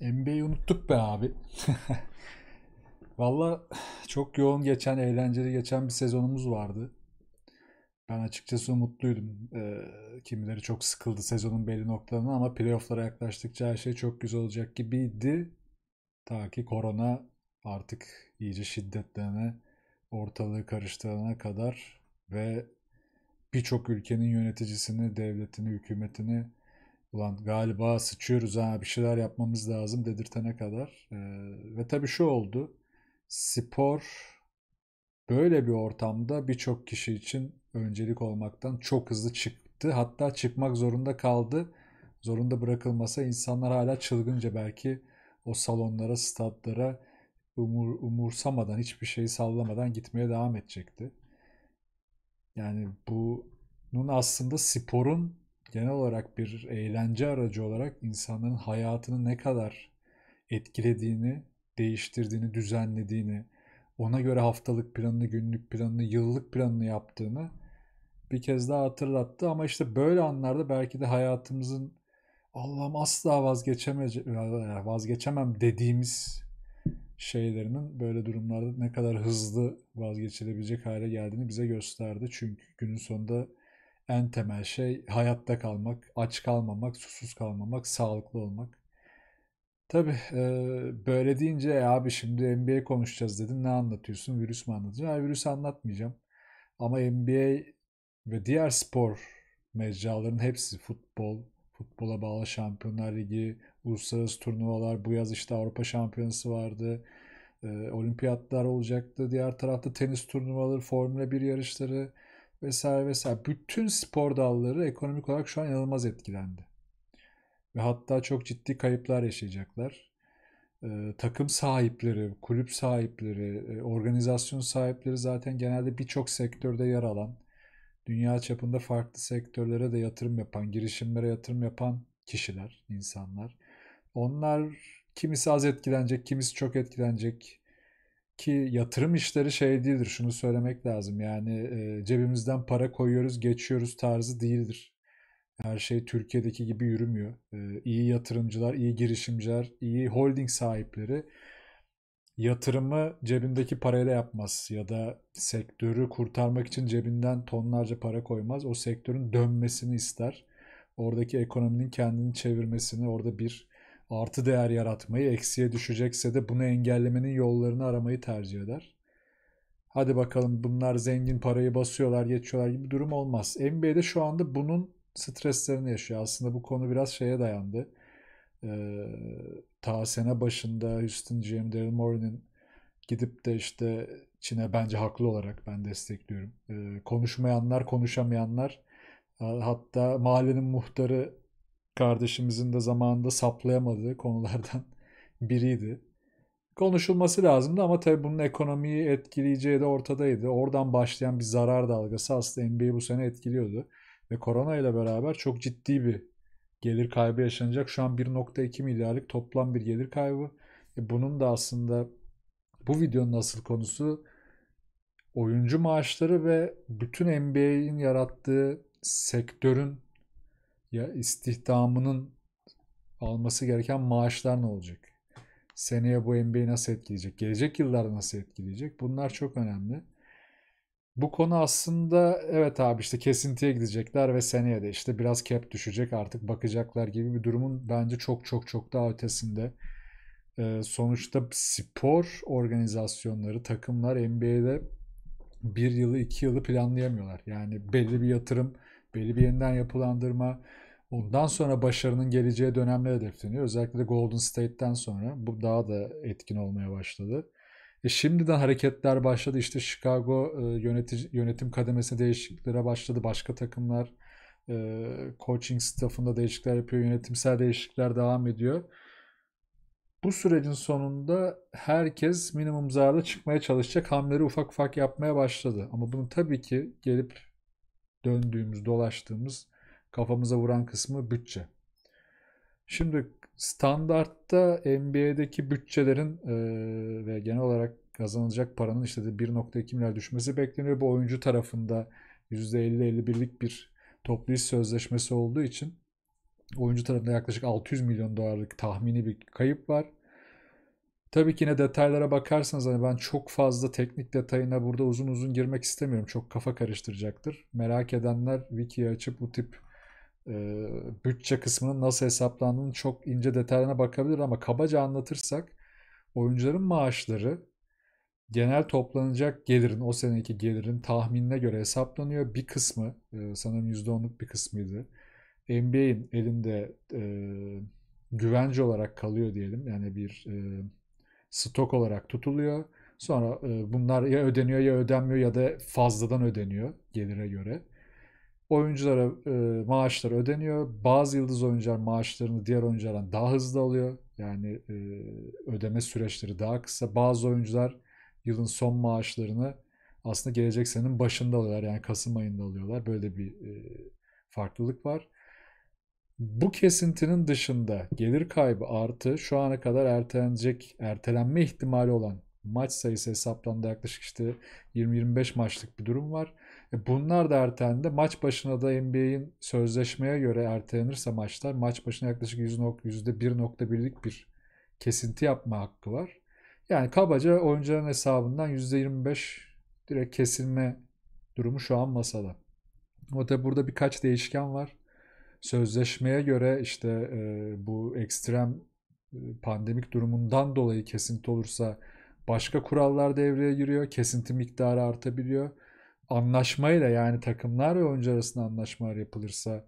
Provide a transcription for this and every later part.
NBA'yi unuttuk be abi. Valla çok yoğun geçen, eğlenceli geçen bir sezonumuz vardı. Ben açıkçası umutluydum. E, kimileri çok sıkıldı sezonun belli noktalarına ama playofflara yaklaştıkça her şey çok güzel olacak gibiydi. Ta ki korona artık iyice şiddetlerine, ortalığı karıştırana kadar ve birçok ülkenin yöneticisini, devletini, hükümetini ulan galiba sıçıyoruz ha bir şeyler yapmamız lazım dedirtene kadar. E, ve tabii şu oldu. Spor böyle bir ortamda birçok kişi için öncelik olmaktan çok hızlı çıktı. Hatta çıkmak zorunda kaldı. Zorunda bırakılmasa insanlar hala çılgınca belki o salonlara, statlara umur, umursamadan, hiçbir şeyi sallamadan gitmeye devam edecekti. Yani bu bunun aslında sporun genel olarak bir eğlence aracı olarak insanların hayatını ne kadar etkilediğini, değiştirdiğini, düzenlediğini, ona göre haftalık planını, günlük planını, yıllık planını yaptığını bir kez daha hatırlattı. Ama işte böyle anlarda belki de hayatımızın Allah'ım asla vazgeçemeyeceğim, vazgeçemem dediğimiz şeylerinin böyle durumlarda ne kadar hızlı vazgeçilebilecek hale geldiğini bize gösterdi. Çünkü günün sonunda en temel şey hayatta kalmak, aç kalmamak, susuz kalmamak, sağlıklı olmak. Tabii e, böyle deyince e abi şimdi NBA konuşacağız dedin ne anlatıyorsun virüs mü anlatacaksın? Hayır virüs anlatmayacağım. Ama NBA ve diğer spor mecraların hepsi futbol, futbola bağlı Şampiyonlar Ligi, uluslararası turnuvalar, bu yaz işte Avrupa Şampiyonası vardı, e, olimpiyatlar olacaktı. Diğer tarafta tenis turnuvaları, Formula 1 yarışları, vesaire vesaire. Bütün spor dalları ekonomik olarak şu an inanılmaz etkilendi. Ve hatta çok ciddi kayıplar yaşayacaklar. Ee, takım sahipleri, kulüp sahipleri, e, organizasyon sahipleri zaten genelde birçok sektörde yer alan, dünya çapında farklı sektörlere de yatırım yapan, girişimlere yatırım yapan kişiler, insanlar. Onlar kimisi az etkilenecek, kimisi çok etkilenecek ki yatırım işleri şey değildir şunu söylemek lazım yani e, cebimizden para koyuyoruz geçiyoruz tarzı değildir. Her şey Türkiye'deki gibi yürümüyor. E, iyi yatırımcılar, iyi girişimciler, iyi holding sahipleri yatırımı cebindeki parayla yapmaz ya da sektörü kurtarmak için cebinden tonlarca para koymaz. O sektörün dönmesini ister. Oradaki ekonominin kendini çevirmesini, orada bir artı değer yaratmayı, eksiye düşecekse de bunu engellemenin yollarını aramayı tercih eder. Hadi bakalım bunlar zengin parayı basıyorlar, geçiyorlar gibi durum olmaz. NBA'de şu anda bunun streslerini yaşıyor. Aslında bu konu biraz şeye dayandı. Ee, ta sene başında Houston GM Daryl Morey'nin gidip de işte Çin'e bence haklı olarak ben destekliyorum. Ee, konuşmayanlar, konuşamayanlar hatta mahallenin muhtarı kardeşimizin de zamanında saplayamadığı konulardan biriydi. Konuşulması lazımdı ama tabii bunun ekonomiyi etkileyeceği de ortadaydı. Oradan başlayan bir zarar dalgası aslında NBA'yi bu sene etkiliyordu. Ve korona ile beraber çok ciddi bir gelir kaybı yaşanacak. Şu an 1.2 milyarlık toplam bir gelir kaybı. E bunun da aslında bu videonun asıl konusu oyuncu maaşları ve bütün NBA'in yarattığı sektörün ya istihdamının alması gereken maaşlar ne olacak? Seneye bu NBA'yi nasıl etkileyecek? Gelecek yıllarda nasıl etkileyecek? Bunlar çok önemli. Bu konu aslında evet abi işte kesintiye gidecekler ve seneye de işte biraz cap düşecek artık bakacaklar gibi bir durumun bence çok çok çok daha ötesinde. Ee, sonuçta spor organizasyonları, takımlar NBA'de bir yılı iki yılı planlayamıyorlar. Yani belli bir yatırım, belli bir yeniden yapılandırma, ondan sonra başarının geleceği dönemler hedefleniyor. Özellikle de Golden State'ten sonra bu daha da etkin olmaya başladı. E şimdiden hareketler başladı. İşte Chicago e, yönetici, yönetim kademesinde değişikliklere başladı. Başka takımlar e, coaching staffında değişiklikler yapıyor. Yönetimsel değişiklikler devam ediyor. Bu sürecin sonunda herkes minimum zararla çıkmaya çalışacak hamleri ufak ufak yapmaya başladı. Ama bunu tabii ki gelip döndüğümüz, dolaştığımız Kafamıza vuran kısmı bütçe. Şimdi standartta NBA'deki bütçelerin e, ve genel olarak kazanılacak paranın işte 1.2 milyar düşmesi bekleniyor. Bu oyuncu tarafında %50-51'lik bir toplu iş sözleşmesi olduğu için oyuncu tarafında yaklaşık 600 milyon dolarlık tahmini bir kayıp var. Tabii ki yine detaylara bakarsanız hani ben çok fazla teknik detayına burada uzun uzun girmek istemiyorum. Çok kafa karıştıracaktır. Merak edenler wiki'yi açıp bu tip e, bütçe kısmının nasıl hesaplandığını çok ince detaylarına bakabilir ama kabaca anlatırsak oyuncuların maaşları genel toplanacak gelirin, o seneki gelirin tahminine göre hesaplanıyor. Bir kısmı, e, sanırım %10'luk bir kısmıydı. NBA'in elinde e, güvence olarak kalıyor diyelim. Yani bir e, stok olarak tutuluyor. Sonra e, bunlar ya ödeniyor ya ödenmiyor ya da fazladan ödeniyor gelire göre. Oyunculara e, maaşlar ödeniyor. Bazı yıldız oyuncular maaşlarını diğer oyunculardan daha hızlı alıyor. Yani e, ödeme süreçleri daha kısa. Bazı oyuncular yılın son maaşlarını aslında gelecek senenin başında alıyorlar. Yani Kasım ayında alıyorlar. Böyle bir e, farklılık var. Bu kesintinin dışında gelir kaybı artı şu ana kadar ertelenecek, ertelenme ihtimali olan maç sayısı hesaplandı yaklaşık işte 20-25 maçlık bir durum var. E, bunlar da ertelendi. Maç başına da NBA'in sözleşmeye göre ertelenirse maçlar maç başına yaklaşık %1.1'lik bir kesinti yapma hakkı var. Yani kabaca oyuncuların hesabından %25 direkt kesilme durumu şu an masada. O da burada birkaç değişken var. Sözleşmeye göre işte e, bu ekstrem e, pandemik durumundan dolayı kesinti olursa başka kurallar devreye giriyor. Kesinti miktarı artabiliyor anlaşmayla yani takımlar ve oyuncu arasında anlaşmalar yapılırsa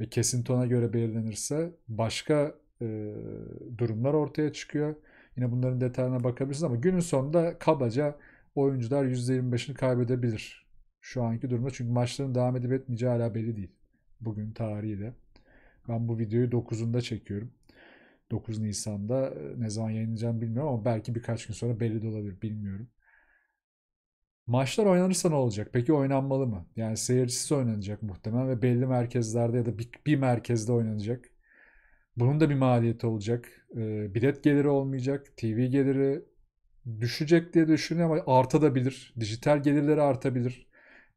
ve kesin tona göre belirlenirse başka e, durumlar ortaya çıkıyor. Yine bunların detaylarına bakabilirsiniz ama günün sonunda kabaca oyuncular %25'ini kaybedebilir şu anki durumda. Çünkü maçların devam edip etmeyeceği hala belli değil. Bugün tarihiyle. Ben bu videoyu 9'unda çekiyorum. 9 Nisan'da e, ne zaman yayınlayacağım bilmiyorum ama belki birkaç gün sonra belli de olabilir bilmiyorum. Maçlar oynanırsa ne olacak? Peki oynanmalı mı? Yani seyircisiz oynanacak muhtemelen ve belli merkezlerde ya da bir, bir merkezde oynanacak. Bunun da bir maliyeti olacak. E, bilet geliri olmayacak. TV geliri düşecek diye düşünüyorum ama artabilir. Dijital gelirleri artabilir.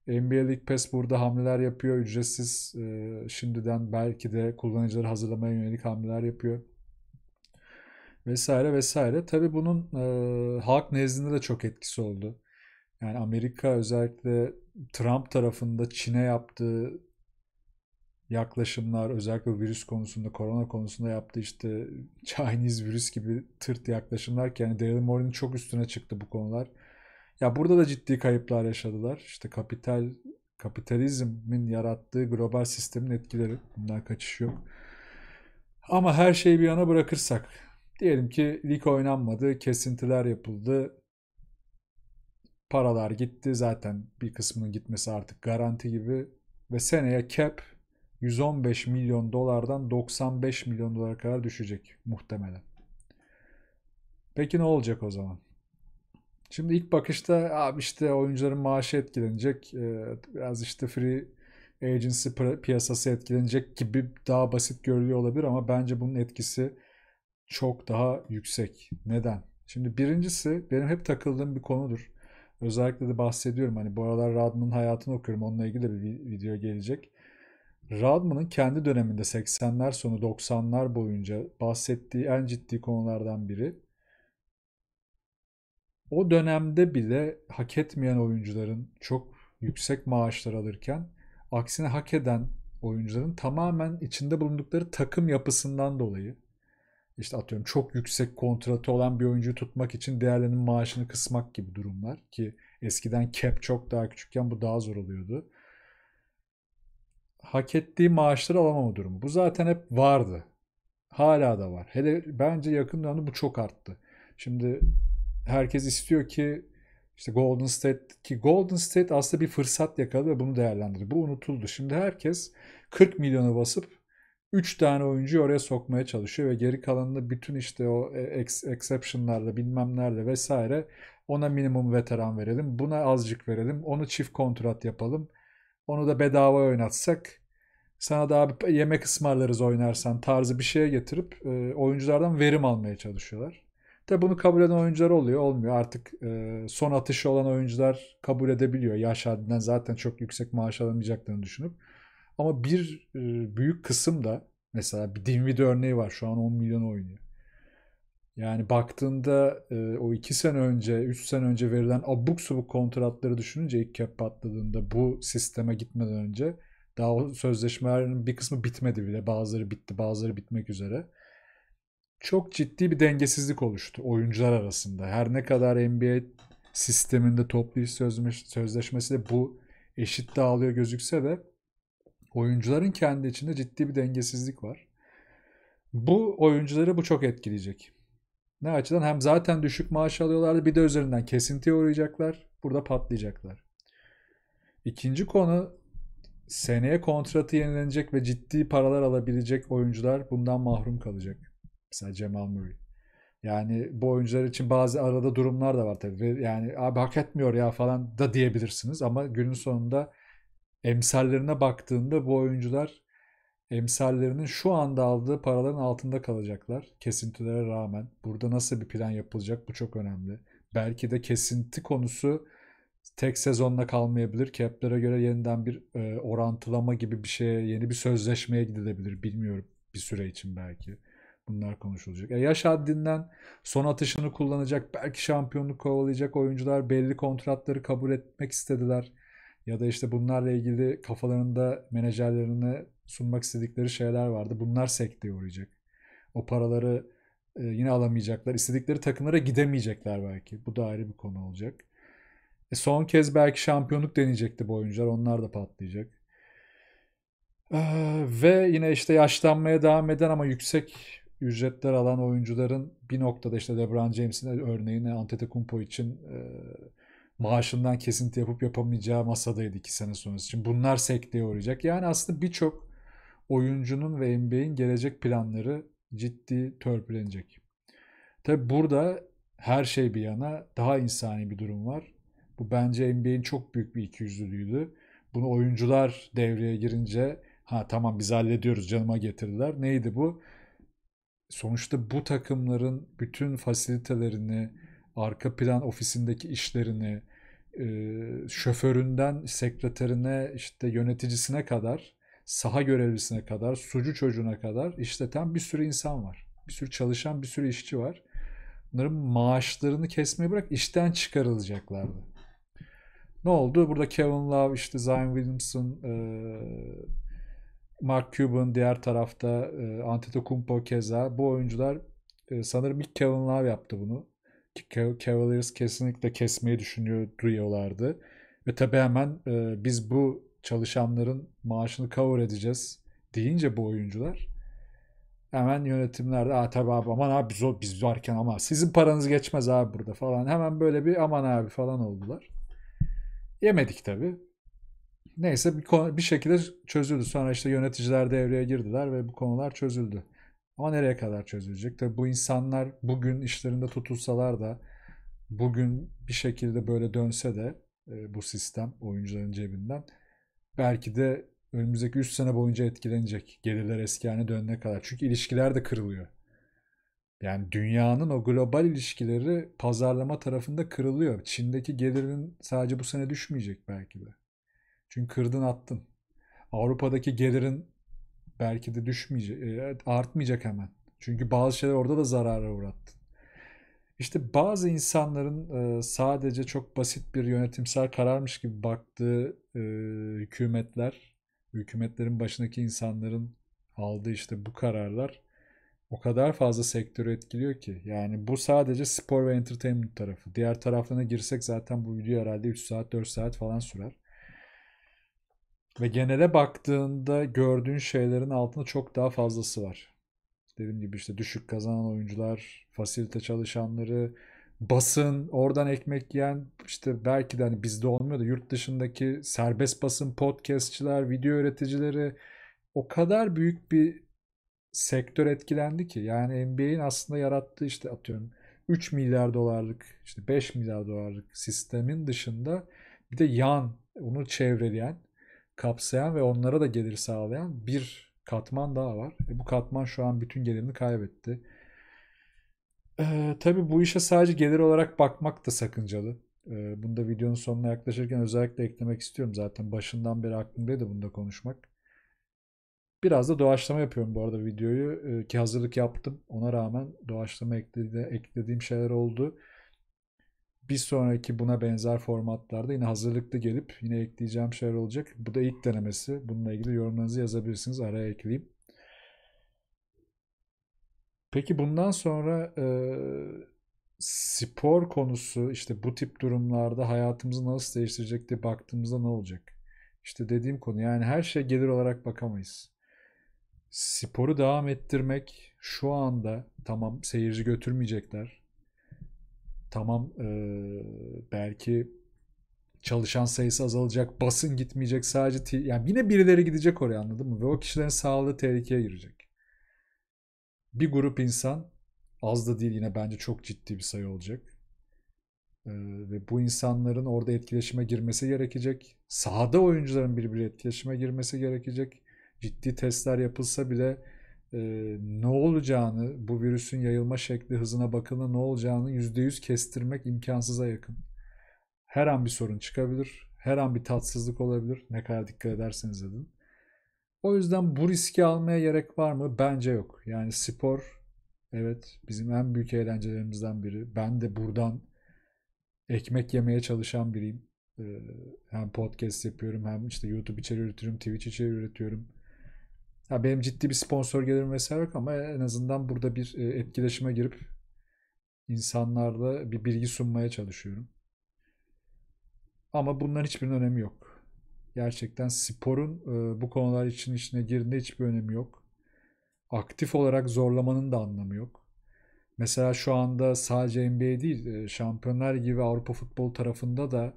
NBA League Pass burada hamleler yapıyor. Ücretsiz e, şimdiden belki de kullanıcıları hazırlamaya yönelik hamleler yapıyor. Vesaire vesaire. Tabii bunun e, halk nezdinde de çok etkisi oldu. Yani Amerika özellikle Trump tarafında Çin'e yaptığı yaklaşımlar özellikle virüs konusunda, korona konusunda yaptığı işte Chinese virüs gibi tırt yaklaşımlar ki yani Daily Morning'in çok üstüne çıktı bu konular. Ya burada da ciddi kayıplar yaşadılar. İşte kapital kapitalizmin yarattığı global sistemin etkileri. Bundan kaçış yok. Ama her şeyi bir yana bırakırsak diyelim ki lig oynanmadı, kesintiler yapıldı. Paralar gitti zaten bir kısmının gitmesi artık garanti gibi ve seneye cap 115 milyon dolardan 95 milyon dolara kadar düşecek muhtemelen. Peki ne olacak o zaman? Şimdi ilk bakışta abi işte oyuncuların maaşı etkilenecek. Ee, biraz işte free agency piyasası etkilenecek gibi daha basit görülüyor olabilir ama bence bunun etkisi çok daha yüksek. Neden? Şimdi birincisi benim hep takıldığım bir konudur. Özellikle de bahsediyorum hani bu aralar Radman'ın hayatını okuyorum. Onunla ilgili de bir video gelecek. Radman'ın kendi döneminde 80'ler sonu 90'lar boyunca bahsettiği en ciddi konulardan biri o dönemde bile hak etmeyen oyuncuların çok yüksek maaşlar alırken aksine hak eden oyuncuların tamamen içinde bulundukları takım yapısından dolayı işte atıyorum çok yüksek kontratı olan bir oyuncuyu tutmak için değerlerinin maaşını kısmak gibi durumlar ki eskiden cap çok daha küçükken bu daha zor oluyordu. Hak ettiği maaşları alamama durumu. Bu zaten hep vardı. Hala da var. Hele bence yakın dönemde bu çok arttı. Şimdi herkes istiyor ki işte Golden State ki Golden State aslında bir fırsat yakaladı ve bunu değerlendirdi. Bu unutuldu. Şimdi herkes 40 milyonu basıp 3 tane oyuncuyu oraya sokmaya çalışıyor ve geri kalanını bütün işte o e, ex exceptionlarla bilmem nerede vesaire ona minimum veteran verelim. Buna azıcık verelim. Onu çift kontrat yapalım. Onu da bedava oynatsak sana daha bir yemek ısmarlarız oynarsan tarzı bir şeye getirip e, oyunculardan verim almaya çalışıyorlar. Tabi bunu kabul eden oyuncular oluyor. Olmuyor. Artık e, son atışı olan oyuncular kabul edebiliyor. Yaş haddinden zaten çok yüksek maaş alamayacaklarını düşünüp. Ama bir e, büyük kısım da mesela bir Dinwiddie örneği var. Şu an 10 milyon oynuyor. Yani baktığında e, o 2 sene önce, 3 sene önce verilen abuk subuk kontratları düşününce ilk cap patladığında bu sisteme gitmeden önce daha o sözleşmelerin bir kısmı bitmedi bile. Bazıları bitti, bazıları bitmek üzere. Çok ciddi bir dengesizlik oluştu oyuncular arasında. Her ne kadar NBA sisteminde toplu iş de bu eşit dağılıyor gözükse de oyuncuların kendi içinde ciddi bir dengesizlik var. Bu oyuncuları bu çok etkileyecek. Ne açıdan hem zaten düşük maaş alıyorlardı bir de üzerinden kesintiye uğrayacaklar. Burada patlayacaklar. İkinci konu seneye kontratı yenilenecek ve ciddi paralar alabilecek oyuncular bundan mahrum kalacak. Mesela Cemal Murray. Yani bu oyuncular için bazı arada durumlar da var tabii. Yani abi hak etmiyor ya falan da diyebilirsiniz ama günün sonunda emsallerine baktığında bu oyuncular emsallerinin şu anda aldığı paraların altında kalacaklar. Kesintilere rağmen. Burada nasıl bir plan yapılacak bu çok önemli. Belki de kesinti konusu tek sezonla kalmayabilir. Cap'lere göre yeniden bir e, orantılama gibi bir şeye, yeni bir sözleşmeye gidilebilir. Bilmiyorum bir süre için belki. Bunlar konuşulacak. E, yaş haddinden son atışını kullanacak, belki şampiyonluk kovalayacak oyuncular belli kontratları kabul etmek istediler ya da işte bunlarla ilgili kafalarında menajerlerine sunmak istedikleri şeyler vardı. Bunlar sekteye uğrayacak. O paraları e, yine alamayacaklar. İstedikleri takımlara gidemeyecekler belki. Bu da ayrı bir konu olacak. E, son kez belki şampiyonluk deneyecekti bu oyuncular. Onlar da patlayacak. E, ve yine işte yaşlanmaya devam eden ama yüksek ücretler alan oyuncuların bir noktada işte LeBron James'in örneğini Antetokounmpo için e, maaşından kesinti yapıp yapamayacağı masadaydı iki sene sonrası için. Bunlar sekteye uğrayacak. Yani aslında birçok oyuncunun ve NBA'in gelecek planları ciddi törpülenecek. Tabi burada her şey bir yana daha insani bir durum var. Bu bence NBA'in çok büyük bir ikiyüzlülüğüydü. Bunu oyuncular devreye girince ha tamam biz hallediyoruz canıma getirdiler. Neydi bu? Sonuçta bu takımların bütün fasilitelerini, arka plan ofisindeki işlerini, şoföründen sekreterine işte yöneticisine kadar saha görevlisine kadar sucu çocuğuna kadar işleten bir sürü insan var. Bir sürü çalışan bir sürü işçi var. Bunların maaşlarını kesmeyi bırak işten çıkarılacaklardı. Ne oldu? Burada Kevin Love, işte Zion Williamson, Mark Cuban diğer tarafta Antetokounmpo keza bu oyuncular sanırım ilk Kevin Love yaptı bunu. Cavaliers kesinlikle kesmeyi düşünüyor duyuyorlardı. Ve tabi hemen e, biz bu çalışanların maaşını cover edeceğiz deyince bu oyuncular hemen yönetimlerde Aa, tabi abi aman abi biz, o, biz varken ama sizin paranız geçmez abi burada falan. Hemen böyle bir aman abi falan oldular. Yemedik tabi. Neyse bir, konu, bir şekilde çözüldü. Sonra işte yöneticiler devreye girdiler ve bu konular çözüldü. Ama nereye kadar çözülecek? Tabii bu insanlar bugün işlerinde tutulsalar da bugün bir şekilde böyle dönse de e, bu sistem oyuncuların cebinden belki de önümüzdeki 3 sene boyunca etkilenecek. Gelirler eski haline dönene kadar. Çünkü ilişkiler de kırılıyor. Yani dünyanın o global ilişkileri pazarlama tarafında kırılıyor. Çin'deki gelirin sadece bu sene düşmeyecek belki de. Çünkü kırdın attın. Avrupa'daki gelirin belki de düşmeyecek, e, artmayacak hemen. Çünkü bazı şeyler orada da zarara uğrattı. İşte bazı insanların e, sadece çok basit bir yönetimsel kararmış gibi baktığı e, hükümetler, hükümetlerin başındaki insanların aldığı işte bu kararlar o kadar fazla sektörü etkiliyor ki. Yani bu sadece spor ve entertainment tarafı. Diğer taraflarına girsek zaten bu video herhalde 3 saat 4 saat falan sürer. Ve genele baktığında gördüğün şeylerin altında çok daha fazlası var. Dediğim gibi işte düşük kazanan oyuncular, fasilite çalışanları, basın, oradan ekmek yiyen işte belki de hani bizde olmuyor da yurt dışındaki serbest basın podcastçiler, video üreticileri o kadar büyük bir sektör etkilendi ki yani NBA'in aslında yarattığı işte atıyorum 3 milyar dolarlık işte 5 milyar dolarlık sistemin dışında bir de yan onu çevreleyen kapsayan ve onlara da gelir sağlayan bir katman daha var. E bu katman şu an bütün gelirini kaybetti. E, tabii bu işe sadece gelir olarak bakmak da sakıncalı. E, bunu da videonun sonuna yaklaşırken özellikle eklemek istiyorum. Zaten başından beri aklımdaydı bunda konuşmak. Biraz da doğaçlama yapıyorum bu arada videoyu e, ki hazırlık yaptım. Ona rağmen doğaçlama ekledi, eklediğim şeyler oldu bir sonraki buna benzer formatlarda yine hazırlıklı gelip yine ekleyeceğim şeyler olacak. Bu da ilk denemesi. Bununla ilgili yorumlarınızı yazabilirsiniz. Araya ekleyeyim. Peki bundan sonra e, spor konusu işte bu tip durumlarda hayatımızı nasıl değiştirecek diye baktığımızda ne olacak? İşte dediğim konu yani her şey gelir olarak bakamayız. Sporu devam ettirmek şu anda tamam seyirci götürmeyecekler Tamam e, belki çalışan sayısı azalacak, basın gitmeyecek sadece yani yine birileri gidecek oraya anladın mı? Ve o kişilerin sağlığı tehlikeye girecek. Bir grup insan az da değil yine bence çok ciddi bir sayı olacak. Ee, ve bu insanların orada etkileşime girmesi gerekecek. Sahada oyuncuların birbiri etkileşime girmesi gerekecek. Ciddi testler yapılsa bile e, ne olacağını, bu virüsün yayılma şekli hızına bakıldığında ne olacağını %100 kestirmek imkansıza yakın. Her an bir sorun çıkabilir, her an bir tatsızlık olabilir ne kadar dikkat ederseniz edin. O yüzden bu riski almaya gerek var mı? Bence yok. Yani spor evet bizim en büyük eğlencelerimizden biri. Ben de buradan ekmek yemeye çalışan biriyim. Ee, hem podcast yapıyorum hem işte YouTube içeriği üretiyorum, Twitch içeriği üretiyorum ya benim ciddi bir sponsor gelirim vesaire yok ama en azından burada bir e, etkileşime girip insanlarda bir bilgi sunmaya çalışıyorum. Ama bunların hiçbirinin önemi yok. Gerçekten sporun e, bu konular için içine girdiğinde hiçbir önemi yok. Aktif olarak zorlamanın da anlamı yok. Mesela şu anda sadece NBA değil, e, Şampiyonlar gibi Avrupa futbol tarafında da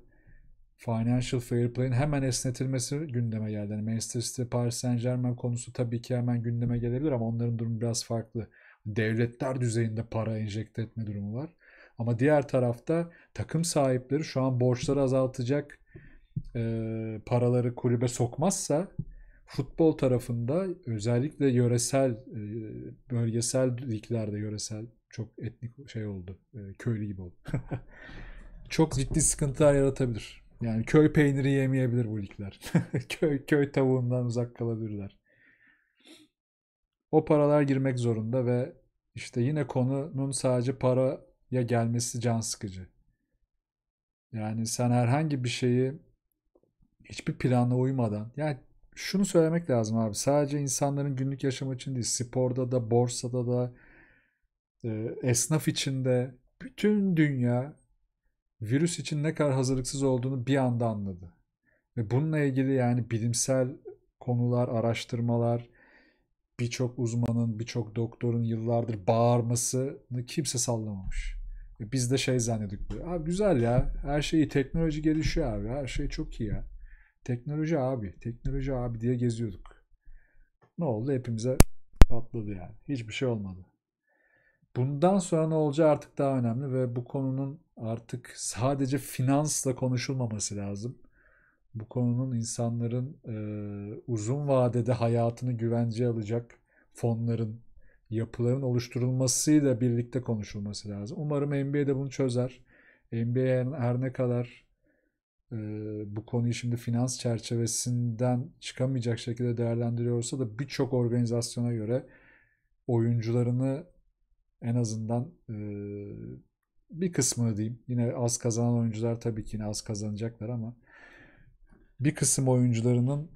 Financial Fair Play'in hemen esnetilmesi gündeme geldi. Yani Manchester City, Paris Saint Germain konusu tabii ki hemen gündeme gelebilir ama onların durumu biraz farklı. Devletler düzeyinde para enjekte etme durumu var. Ama diğer tarafta takım sahipleri şu an borçları azaltacak e, paraları kulübe sokmazsa futbol tarafında özellikle yöresel e, bölgesel liglerde yöresel çok etnik şey oldu. E, köylü gibi oldu. çok ciddi sıkıntılar yaratabilir. Yani köy peyniri yemeyebilir bu ligler. köy, köy tavuğundan uzak kalabilirler. O paralar girmek zorunda ve işte yine konunun sadece paraya gelmesi can sıkıcı. Yani sen herhangi bir şeyi hiçbir planla uymadan yani şunu söylemek lazım abi sadece insanların günlük yaşamı için değil sporda da borsada da e, esnaf için de bütün dünya virüs için ne kadar hazırlıksız olduğunu bir anda anladı. Ve bununla ilgili yani bilimsel konular, araştırmalar, birçok uzmanın, birçok doktorun yıllardır bağırmasını kimse sallamamış. Ve biz de şey zannediyorduk böyle. Abi güzel ya. Her şeyi teknoloji gelişiyor abi. Her şey çok iyi ya. Teknoloji abi, teknoloji abi diye geziyorduk. Ne oldu? Hepimize patladı yani. Hiçbir şey olmadı. Bundan sonra ne olacağı artık daha önemli ve bu konunun artık sadece finansla konuşulmaması lazım. Bu konunun insanların e, uzun vadede hayatını güvenceye alacak fonların, yapıların oluşturulmasıyla birlikte konuşulması lazım. Umarım NBA de bunu çözer. NBA her ne kadar e, bu konuyu şimdi finans çerçevesinden çıkamayacak şekilde değerlendiriyorsa da birçok organizasyona göre oyuncularını en azından e, bir kısmını diyeyim. Yine az kazanan oyuncular tabii ki yine az kazanacaklar ama bir kısım oyuncularının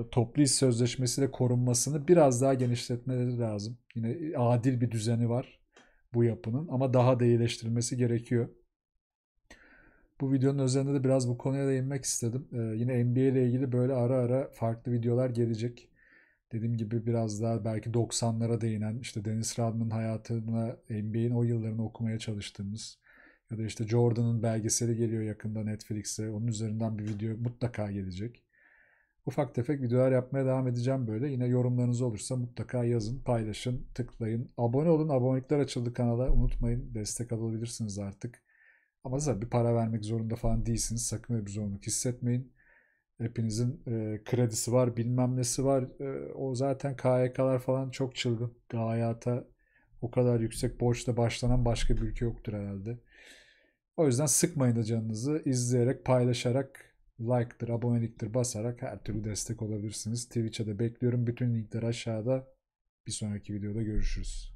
e, toplu iş sözleşmesiyle korunmasını biraz daha genişletmeleri lazım. Yine adil bir düzeni var bu yapının ama daha da iyileştirilmesi gerekiyor. Bu videonun üzerinde de biraz bu konuya değinmek istedim. E, yine NBA ile ilgili böyle ara ara farklı videolar gelecek dediğim gibi biraz daha belki 90'lara değinen işte Dennis Rodman'ın hayatına NBA'in o yıllarını okumaya çalıştığımız ya da işte Jordan'ın belgeseli geliyor yakında Netflix'e. Onun üzerinden bir video mutlaka gelecek. Ufak tefek videolar yapmaya devam edeceğim böyle. Yine yorumlarınız olursa mutlaka yazın, paylaşın, tıklayın. Abone olun. Abonelikler açıldı kanala. Unutmayın destek alabilirsiniz artık. Ama zaten bir para vermek zorunda falan değilsiniz. Sakın bir zorunluluk hissetmeyin. Hepinizin e, kredisi var, bilmem nesi var. E, o zaten KYK'lar falan çok çılgın. Hayata o kadar yüksek borçla başlanan başka bir ülke yoktur herhalde. O yüzden sıkmayın da canınızı. izleyerek, paylaşarak, like'tır, aboneliktir basarak her türlü destek olabilirsiniz. Twitch'e de bekliyorum. Bütün linkler aşağıda. Bir sonraki videoda görüşürüz.